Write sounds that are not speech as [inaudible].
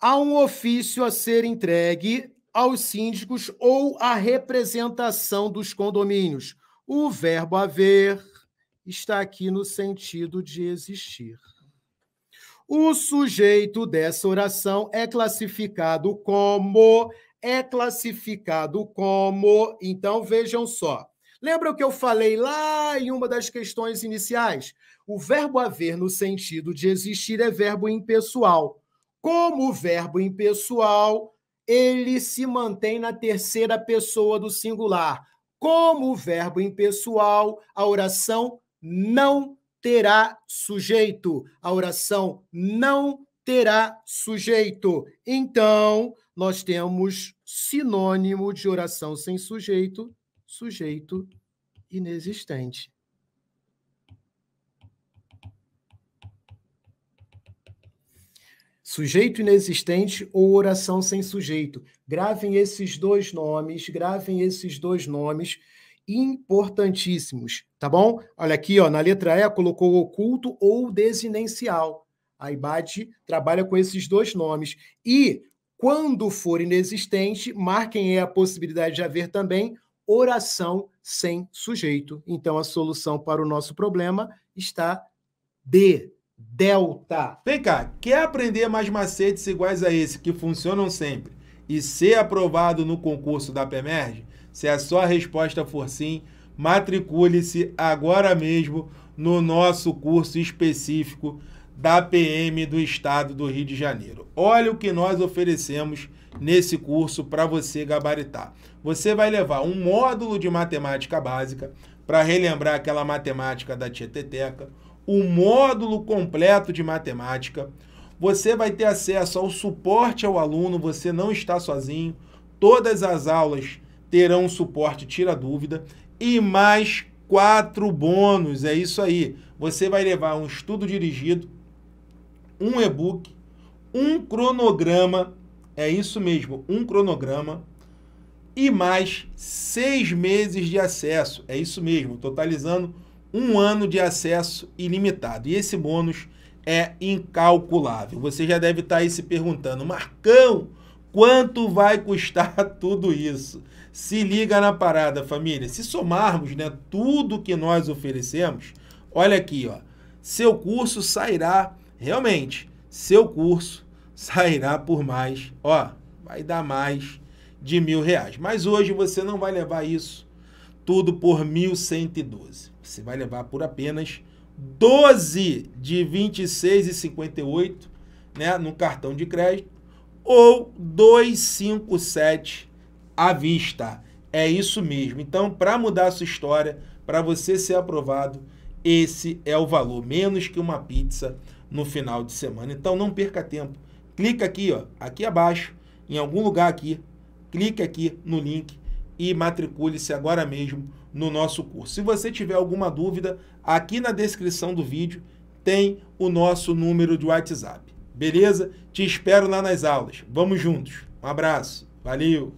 há um ofício a ser entregue aos síndicos ou à representação dos condomínios. O verbo haver está aqui no sentido de existir. O sujeito dessa oração é classificado como é classificado como, então vejam só. Lembra o que eu falei lá em uma das questões iniciais? O verbo haver no sentido de existir é verbo impessoal. Como verbo impessoal, ele se mantém na terceira pessoa do singular. Como verbo impessoal, a oração não terá sujeito. A oração não terá sujeito. Então, nós temos sinônimo de oração sem sujeito, sujeito inexistente. Sujeito inexistente ou oração sem sujeito. Gravem esses dois nomes, gravem esses dois nomes importantíssimos, tá bom? Olha aqui, ó, na letra E colocou oculto ou desinencial. A IBAD trabalha com esses dois nomes. E quando for inexistente, marquem aí a possibilidade de haver também oração sem sujeito. Então a solução para o nosso problema está D, Delta. Vem cá, quer aprender mais macetes iguais a esse que funcionam sempre e ser aprovado no concurso da PEMERG? Se a sua resposta for sim, matricule-se agora mesmo no nosso curso específico da PM do Estado do Rio de Janeiro. Olha o que nós oferecemos nesse curso para você gabaritar. Você vai levar um módulo de matemática básica para relembrar aquela matemática da Tieteteca, o módulo completo de matemática. Você vai ter acesso ao suporte ao aluno, você não está sozinho. Todas as aulas terão suporte tira dúvida e mais quatro bônus. É isso aí. Você vai levar um estudo dirigido, um e-book, um cronograma, é isso mesmo, um cronograma e mais seis meses de acesso. É isso mesmo, totalizando um ano de acesso ilimitado. E esse bônus é incalculável. Você já deve estar aí se perguntando, Marcão, quanto vai custar [laughs] tudo isso? Se liga na parada, família. Se somarmos né, tudo que nós oferecemos, olha aqui, ó, seu curso sairá, realmente, seu curso sairá por mais, ó, vai dar mais de mil reais. Mas hoje você não vai levar isso tudo por 1.112. Você vai levar por apenas 12 de 26,58 né, no cartão de crédito ou 257 à vista. É isso mesmo. Então, para mudar a sua história, para você ser aprovado, esse é o valor, menos que uma pizza no final de semana. Então, não perca tempo. Clica aqui, ó, aqui abaixo, em algum lugar aqui, clique aqui no link e matricule-se agora mesmo no nosso curso. Se você tiver alguma dúvida, aqui na descrição do vídeo tem o nosso número de WhatsApp. Beleza? Te espero lá nas aulas. Vamos juntos. Um abraço. Valeu!